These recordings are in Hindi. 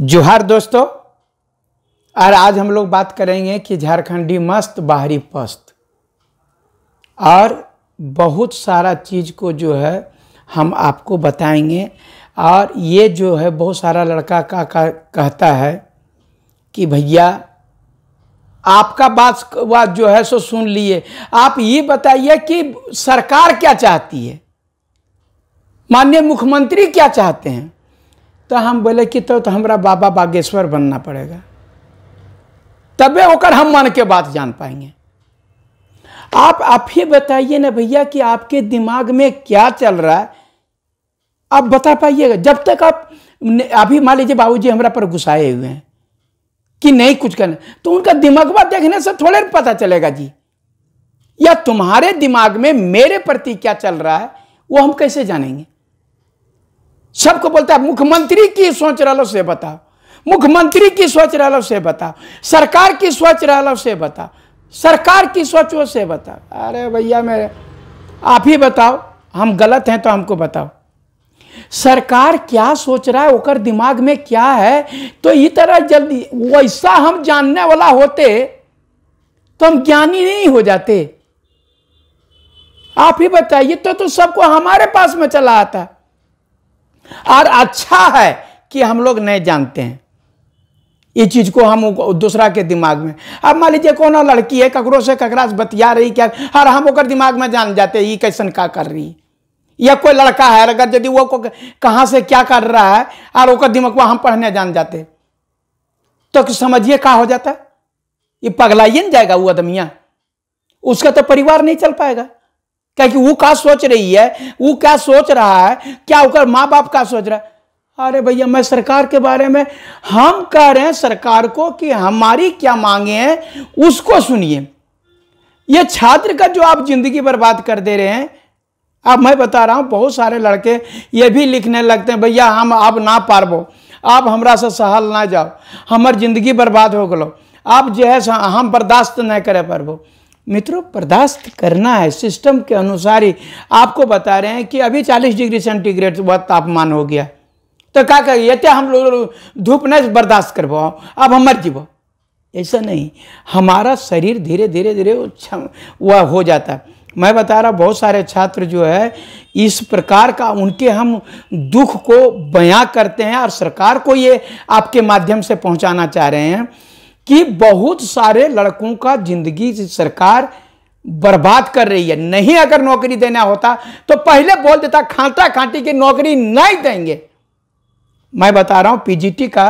जोहार दोस्तों और आज हम लोग बात करेंगे कि झारखंडी मस्त बाहरी पस्त और बहुत सारा चीज़ को जो है हम आपको बताएंगे और ये जो है बहुत सारा लड़का का, का कहता है कि भैया आपका बात बात जो है सो सुन लिए आप ये बताइए कि सरकार क्या चाहती है माननीय मुख्यमंत्री क्या चाहते हैं तो हम बोले कि तो, तो हमारा बाबा बागेश्वर बनना पड़ेगा तबे होकर हम मन के बात जान पाएंगे आप आप ही बताइए ना भैया कि आपके दिमाग में क्या चल रहा है आप बता पाइएगा जब तक आप अभी मान लीजिए बाबूजी हमरा पर गुस्साए हुए हैं कि नहीं कुछ करना तो उनका दिमागवा देखने से थोड़े पता चलेगा जी या तुम्हारे दिमाग में मेरे प्रति क्या चल रहा है वो हम कैसे जानेंगे सबको बोलता है मुख्यमंत्री की सोच रहा से बताओ मुख्यमंत्री की सोच रहा से बताओ सरकार की सोच रहा से बताओ सरकार की सोचो से बताओ अरे भैया मेरे आप ही बताओ हम गलत हैं तो हमको बताओ सरकार क्या सोच रहा है ओकर दिमाग में क्या है तो इस तरह जल्दी वैसा हम जानने वाला होते तो हम ज्ञानी नहीं हो जाते आप ही बताइए तो तो सबको हमारे पास में चला आता और अच्छा है कि हम लोग नहीं जानते हैं ये चीज़ को हम दूसरा के दिमाग में अब मान लीजिए कोनो लड़की है ककरो से ककरा से बतिया रही क्या और हम ओकर दिमाग में जान जाते ये कैसन का कर रही या कोई लड़का है अगर यदि वो कहां से क्या कर रहा है और ओकर दिमाग हम पढ़ने जान जाते तो समझिए क्या हो जाता ये पगलाइए ना जाएगा वो आदमिया उसका तो परिवार नहीं चल पाएगा क्या कि वो क्या सोच रही है वो क्या सोच रहा है क्या उकर माँ बाप क्या सोच रहा है अरे भैया मैं सरकार के बारे में हम कह रहे हैं सरकार को कि हमारी क्या मांगे हैं उसको सुनिए ये छात्र का जो आप जिंदगी बर्बाद कर दे रहे हैं अब मैं बता रहा हूँ बहुत सारे लड़के ये भी लिखने लगते हैं भैया हम आप ना पारबो आप हमारा से सहल ना जाओ हमार जिंदगी बर्बाद हो गलो आप जो है हम बर्दाश्त नहीं करे पारबो मित्रों बर्दाश्त करना है सिस्टम के अनुसार ही आपको बता रहे हैं कि अभी 40 डिग्री सेंटीग्रेड बहुत तापमान हो गया तो क्या करिए तो हम लोग धूप नहीं बर्दाश्त कर पाओ अब हम मर जीवो ऐसा नहीं हमारा शरीर धीरे धीरे धीरे वह हो जाता है मैं बता रहा बहुत सारे छात्र जो है इस प्रकार का उनके हम दुख को बयां करते हैं और सरकार को ये आपके माध्यम से पहुंचाना चाह रहे हैं कि बहुत सारे लड़कों का जिंदगी सरकार बर्बाद कर रही है नहीं अगर नौकरी देना होता तो पहले बोल देता खांटा खांटी की नौकरी नहीं देंगे मैं बता रहा हूं पीजीटी का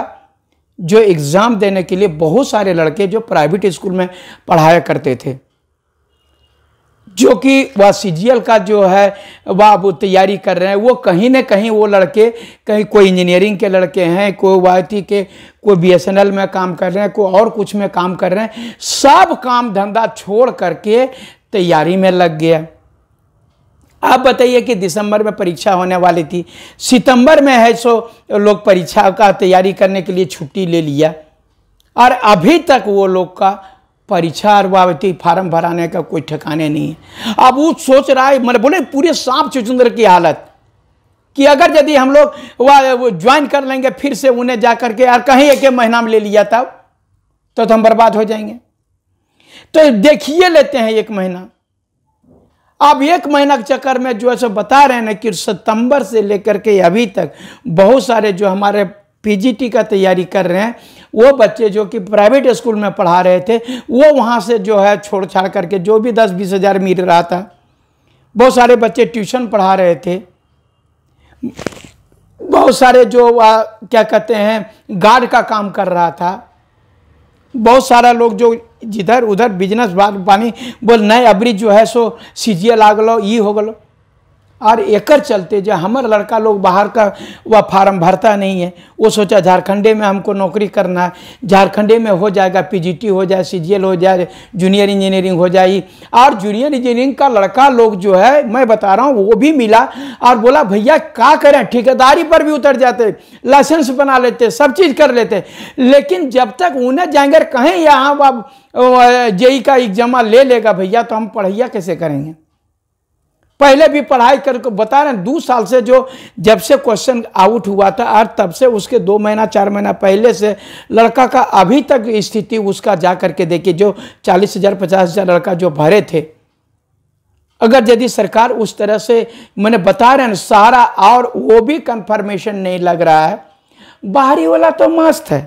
जो एग्ज़ाम देने के लिए बहुत सारे लड़के जो प्राइवेट स्कूल में पढ़ाया करते थे जो कि वह सी का जो है वह अब तैयारी कर रहे हैं वो कहीं ना कहीं वो लड़के कहीं कोई इंजीनियरिंग के लड़के हैं कोई वाई के कोई एल में काम कर रहे हैं कोई और कुछ में काम कर रहे हैं सब काम धंधा छोड़ करके तैयारी में लग गया आप बताइए कि दिसंबर में परीक्षा होने वाली थी सितंबर में है सो लोग परीक्षा का तैयारी करने के लिए छुट्टी ले लिया और अभी तक वो लोग का परीक्षा और फार्म भराने का कोई ठिकाने नहीं है अब वो सोच रहा है मैंने बोले पूरे सांप चुचुंदर की हालत कि अगर यदि हम लोग वह ज्वाइन कर लेंगे फिर से उन्हें जा करके के यार कहीं एक महीना में ले लिया था तो, तो हम बर्बाद हो जाएंगे तो देखिए लेते हैं एक महीना अब एक महीना के चक्कर में जो है सो बता रहे हैं ना कि सितंबर से लेकर के अभी तक बहुत सारे जो हमारे पीजीटी का तैयारी कर रहे हैं वो बच्चे जो कि प्राइवेट स्कूल में पढ़ा रहे थे वो वहाँ से जो है छोड़ छाड़ करके जो भी दस बीस हज़ार मिल रहा था बहुत सारे बच्चे ट्यूशन पढ़ा रहे थे बहुत सारे जो आ, क्या कहते हैं गार्ड का काम कर रहा था बहुत सारा लोग जो जिधर उधर बिजनेस बात पानी बोल नए अबरी जो है सो सीजिए लागलो ये हो गलो और एकर चलते जो हमारे लड़का लोग बाहर का वह फार्म भरता नहीं है वो सोचा झारखंडे में हमको नौकरी करना है झारखंडे में हो जाएगा पीजीटी हो जाए सीजीएल हो जाए जूनियर इंजीनियरिंग हो जाए और जूनियर इंजीनियरिंग का लड़का लोग जो है मैं बता रहा हूँ वो भी मिला और बोला भैया क्या करें ठेकेदारी पर भी उतर जाते लाइसेंस बना लेते सब चीज़ कर लेते लेकिन जब तक उन्हें जाएंगे कहें यहाँ जेई का एग्जाम ले लेगा भैया तो हम पढ़ैया कैसे करेंगे पहले भी पढ़ाई करके बता रहे हैं दो साल से जो जब से क्वेश्चन आउट हुआ था और तब से उसके दो महीना चार महीना पहले से लड़का का अभी तक स्थिति उसका जा करके देखिए जो चालीस हज़ार पचास हज़ार लड़का जो भरे थे अगर यदि सरकार उस तरह से मैंने बता रहे हैं सारा और वो भी कंफर्मेशन नहीं लग रहा है बाहरी वाला तो मस्त है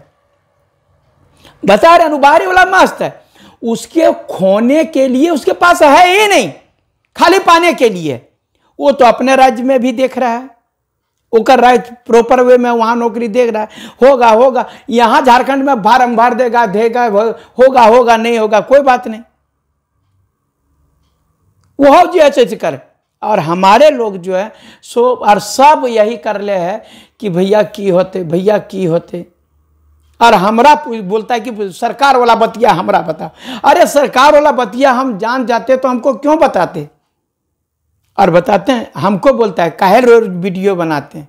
बता रहे हैं बाहरी वाला मस्त है उसके खोने के लिए उसके पास है ही नहीं खाली पाने के लिए वो तो अपने राज्य में भी देख रहा है ओकर राज्य प्रॉपर वे में वहाँ नौकरी देख रहा है होगा होगा यहाँ झारखंड में बारम्बार देगा देगा होगा होगा नहीं होगा कोई बात नहीं वह जो ऐसे चीज कर और हमारे लोग जो है सो और सब यही कर ले है कि भैया की होते भैया की होते और हमरा बोलता है कि सरकार वाला बतिया हमरा बताओ अरे सरकार वाला बतिया हम जान जाते तो हमको क्यों बताते और बताते हैं हमको बोलता है काहे रोज वीडियो बनाते हैं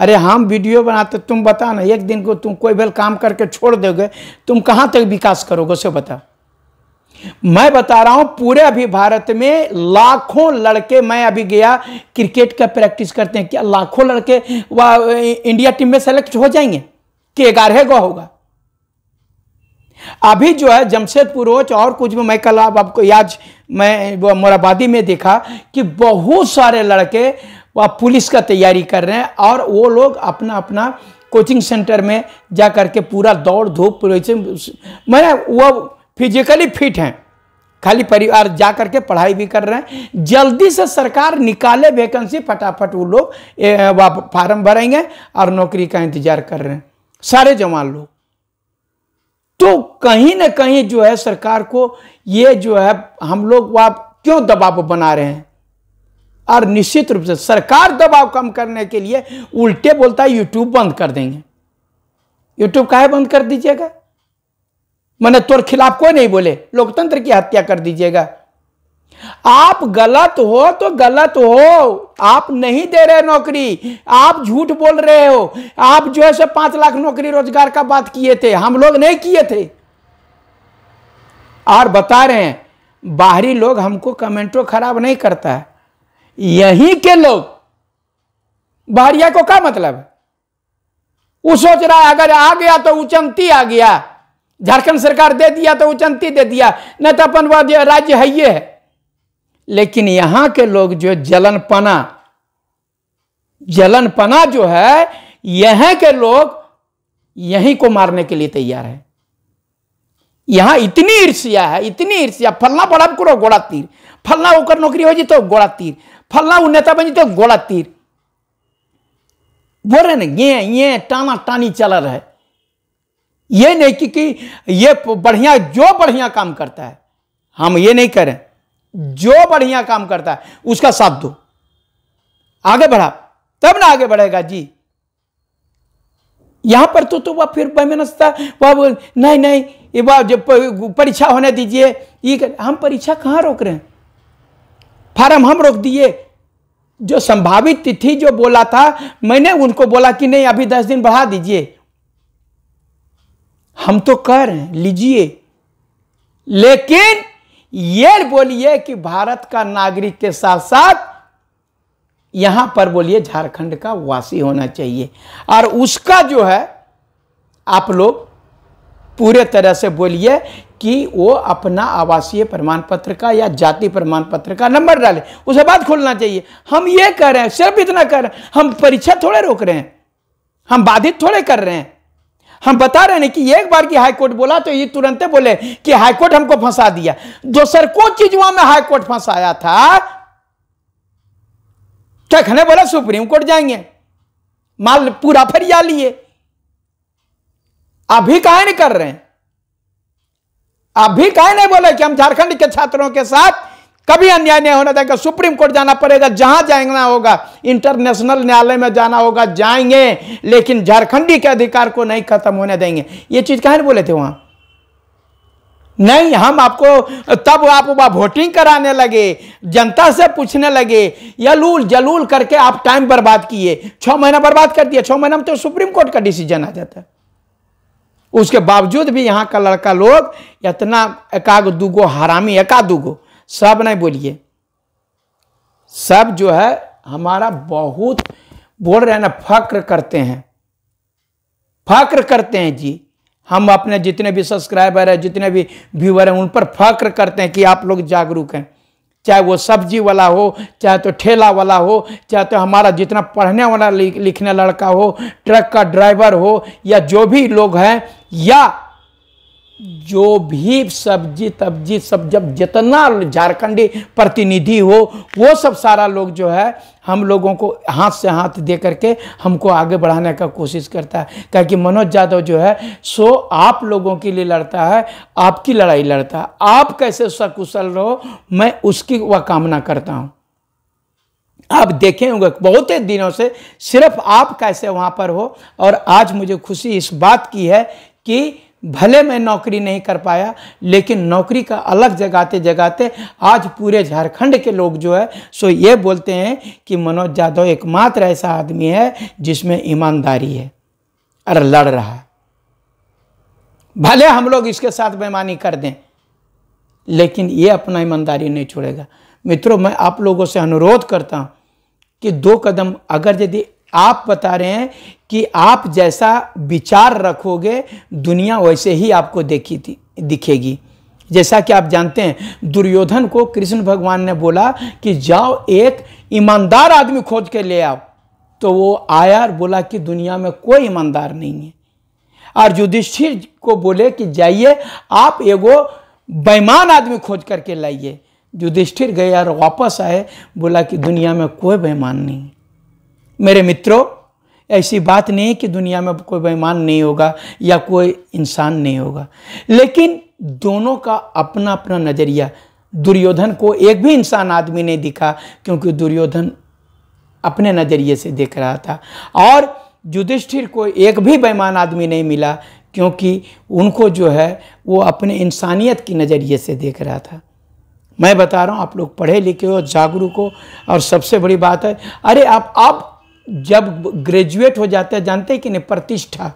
अरे हम वीडियो बनाते तुम बता ना एक दिन को तुम कोई बेल काम करके छोड़ दोगे तुम कहाँ तक विकास करोगे से बताओ मैं बता रहा हूं पूरे अभी भारत में लाखों लड़के मैं अभी गया क्रिकेट का प्रैक्टिस करते हैं क्या लाखों लड़के वह इंडिया टीम में सेलेक्ट हो जाएंगे कि ग्यारह गो होगा अभी जो है जमशेदपुर रोच और कुछ भी मैं कल आप आपको याद मैं मोराबादी में देखा कि बहुत सारे लड़के वह पुलिस का तैयारी कर रहे हैं और वो लोग अपना अपना कोचिंग सेंटर में जा कर के पूरा दौड़ धूप मैंने वो फिजिकली फिट हैं खाली परिवार जा करके पढ़ाई भी कर रहे हैं जल्दी से सरकार निकाले वैकेंसी फटाफट वो लोग फार्म भरेंगे और नौकरी का इंतजार कर रहे हैं सारे जवान लोग तो कहीं ना कहीं जो है सरकार को ये जो है हम लोग आप क्यों दबाव बना रहे हैं और निश्चित रूप से सरकार दबाव कम करने के लिए उल्टे बोलता है यूट्यूब बंद कर देंगे यूट्यूब का बंद कर दीजिएगा मैंने तोर खिलाफ कोई नहीं बोले लोकतंत्र की हत्या कर दीजिएगा आप गलत हो तो गलत हो आप नहीं दे रहे नौकरी आप झूठ बोल रहे हो आप जो है सो पांच लाख नौकरी रोजगार का बात किए थे हम लोग नहीं किए थे और बता रहे हैं बाहरी लोग हमको कमेंटो खराब नहीं करता है यहीं के लोग बाहरिया को क्या मतलब वो सोच रहा है अगर आ गया तो उचंती आ गया झारखंड सरकार दे दिया तो उचंती दे दिया नहीं तो अपन राज्य है ये है लेकिन यहां के लोग जो जलनपना जलनपना जो है यह के लोग यहीं को मारने के लिए तैयार है यहां इतनी ईर्ष्या है इतनी ईर्ष्या फलना बड़ा करो गोड़ा तीर फलना होकर नौकरी हो जी तो गोड़ा तीर फलना वो नेता बन जी तो गोड़ा तीर बोल रहे ना ये ये टाना टानी चला रहे ये नहीं कि, कि ये बढ़िया जो बढ़िया काम करता है हम ये नहीं करें जो बढ़िया काम करता है उसका साथ दो आगे बढ़ा तब ना आगे बढ़ेगा जी यहां पर तो तो वह फिर बेमनस्ता वह बोल नहीं नहीं ये बात जब परीक्षा होने दीजिए हम परीक्षा कहां रोक रहे हैं फार्म हम रोक दिए जो संभावित तिथि जो बोला था मैंने उनको बोला कि नहीं अभी दस दिन बढ़ा दीजिए हम तो कर रहे हैं लीजिए लेकिन ये बोलिए कि भारत का नागरिक के साथ साथ यहां पर बोलिए झारखंड का वासी होना चाहिए और उसका जो है आप लोग पूरे तरह से बोलिए कि वो अपना आवासीय प्रमाण पत्र का या जाति प्रमाण पत्र का नंबर डाले उसे बात खोलना चाहिए हम ये कह रहे हैं सिर्फ इतना कर रहे हैं हम परीक्षा थोड़े रोक रहे हैं हम बाधित थोड़े कर रहे हैं हम बता रहे हैं कि एक बार की हाईकोर्ट बोला तो ये तुरंत बोले कि हाईकोर्ट हमको फंसा दिया सर को चीजवा में हाईकोर्ट फंसाया था तो क्या तखने बोला सुप्रीम कोर्ट जाएंगे माल पूरा फरिया लिए अभी कहा नहीं कर रहे हैं अभी कहा नहीं बोले कि हम झारखंड के छात्रों के साथ कभी अन्याय नहीं होना देंगे सुप्रीम कोर्ट जाना पड़ेगा जहां जाना होगा इंटरनेशनल न्यायालय में जाना होगा जाएंगे लेकिन झारखंडी के अधिकार को नहीं खत्म होने देंगे ये चीज कहा बोले थे वहां नहीं हम आपको तब आप वोटिंग कराने लगे जनता से पूछने लगे यलूल जलूल करके आप टाइम बर्बाद किए छ महीना बर्बाद कर दिया छ महीना में तो सुप्रीम कोर्ट का डिसीजन आ जाता है उसके बावजूद भी यहां का लड़का लोग इतना एकाग दूगो हरामी एकाद दुगो सब नहीं बोलिए सब जो है हमारा बहुत बोल रहे हैं ना फक्र करते हैं फक्र करते हैं जी हम अपने जितने भी सब्सक्राइबर हैं जितने भी व्यूअर हैं उन पर फक्र करते हैं कि आप लोग जागरूक हैं चाहे वो सब्जी वाला हो चाहे तो ठेला वाला हो चाहे तो हमारा जितना पढ़ने वाला लिखने लड़का हो ट्रक का ड्राइवर हो या जो भी लोग हैं या जो भी सब्जी तब्जी सब जब जितना झारखंडी प्रतिनिधि हो वो सब सारा लोग जो है हम लोगों को हाथ से हाथ दे करके हमको आगे बढ़ाने का कोशिश करता है क्या कि मनोज यादव जो है सो आप लोगों के लिए लड़ता है आपकी लड़ाई लड़ता है आप कैसे सकुशल रहो मैं उसकी वह कामना करता हूँ आप देखें होंगे बहुत ही दिनों से सिर्फ आप कैसे वहाँ पर हो और आज मुझे खुशी इस बात की है कि भले मैं नौकरी नहीं कर पाया लेकिन नौकरी का अलग जगाते जगाते आज पूरे झारखंड के लोग जो है सो ये बोलते हैं कि मनोज यादव एकमात्र ऐसा आदमी है जिसमें ईमानदारी है और लड़ रहा है भले हम लोग इसके साथ बेमानी कर दें लेकिन ये अपना ईमानदारी नहीं छोड़ेगा मित्रों मैं आप लोगों से अनुरोध करता हूँ कि दो कदम अगर यदि आप बता रहे हैं कि आप जैसा विचार रखोगे दुनिया वैसे ही आपको देखी थी दिखेगी जैसा कि आप जानते हैं दुर्योधन को कृष्ण भगवान ने बोला कि जाओ एक ईमानदार आदमी खोज के ले आओ तो वो आया और बोला कि दुनिया में कोई ईमानदार नहीं है और युधिष्ठिर को बोले कि जाइए आप एगो बेईमान आदमी खोज करके लाइए युधिष्ठिर गए और वापस आए बोला कि दुनिया में कोई बेईमान नहीं है मेरे मित्रों ऐसी बात नहीं है कि दुनिया में कोई बेईमान नहीं होगा या कोई इंसान नहीं होगा लेकिन दोनों का अपना अपना नज़रिया दुर्योधन को एक भी इंसान आदमी ने दिखा क्योंकि दुर्योधन अपने नज़रिए से देख रहा था और युधिष्ठिर को एक भी बेईमान आदमी नहीं मिला क्योंकि उनको जो है वो अपने इंसानियत की नज़रिए से देख रहा था मैं बता रहा हूँ आप लोग पढ़े लिखे हो जागरूक हो और सबसे बड़ी बात है अरे आप आप जब ग्रेजुएट हो जाते हैं जानते हैं कि नहीं प्रतिष्ठा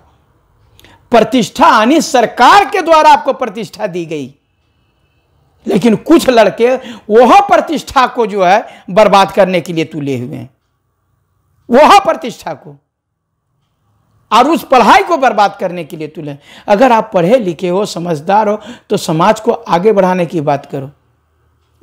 प्रतिष्ठा यानी सरकार के द्वारा आपको प्रतिष्ठा दी गई लेकिन कुछ लड़के वह प्रतिष्ठा को जो है बर्बाद करने के लिए तुले हुए हैं वह प्रतिष्ठा को और उस पढ़ाई को बर्बाद करने के लिए तुले अगर आप पढ़े लिखे हो समझदार हो तो समाज को आगे बढ़ाने की बात करो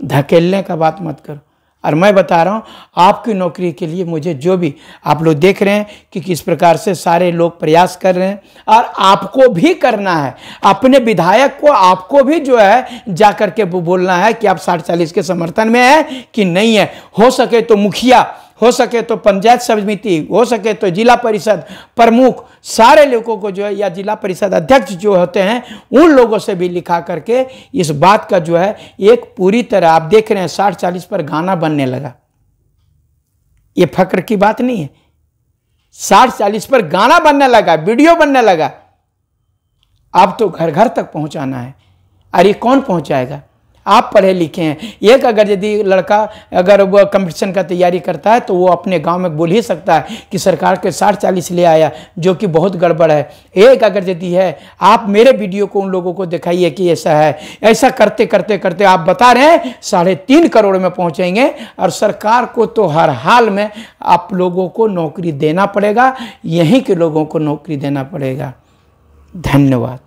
धकेलने का बात मत करो और मैं बता रहा हूँ आपकी नौकरी के लिए मुझे जो भी आप लोग देख रहे हैं कि किस प्रकार से सारे लोग प्रयास कर रहे हैं और आपको भी करना है अपने विधायक को आपको भी जो है जा करके बोलना है कि आप साठ चालीस के समर्थन में है कि नहीं है हो सके तो मुखिया हो सके तो पंचायत समिति हो सके तो जिला परिषद प्रमुख सारे लोगों को जो है या जिला परिषद अध्यक्ष जो होते हैं उन लोगों से भी लिखा करके इस बात का जो है एक पूरी तरह आप देख रहे हैं साठ चालीस पर गाना बनने लगा ये फक्र की बात नहीं है साठ चालीस पर गाना बनने लगा वीडियो बनने लगा अब तो घर घर तक पहुंचाना है अरे कौन पहुंचाएगा आप पढ़े लिखे हैं एक अगर यदि लड़का अगर वो कंपटीशन का तैयारी करता है तो वो अपने गांव में बोल ही सकता है कि सरकार के साठ चालीस ले आया जो कि बहुत गड़बड़ है एक अगर यदि है आप मेरे वीडियो को उन लोगों को दिखाइए कि ऐसा है ऐसा करते करते करते आप बता रहे हैं साढ़े तीन करोड़ में पहुँचेंगे और सरकार को तो हर हाल में आप लोगों को नौकरी देना पड़ेगा यहीं के लोगों को नौकरी देना पड़ेगा धन्यवाद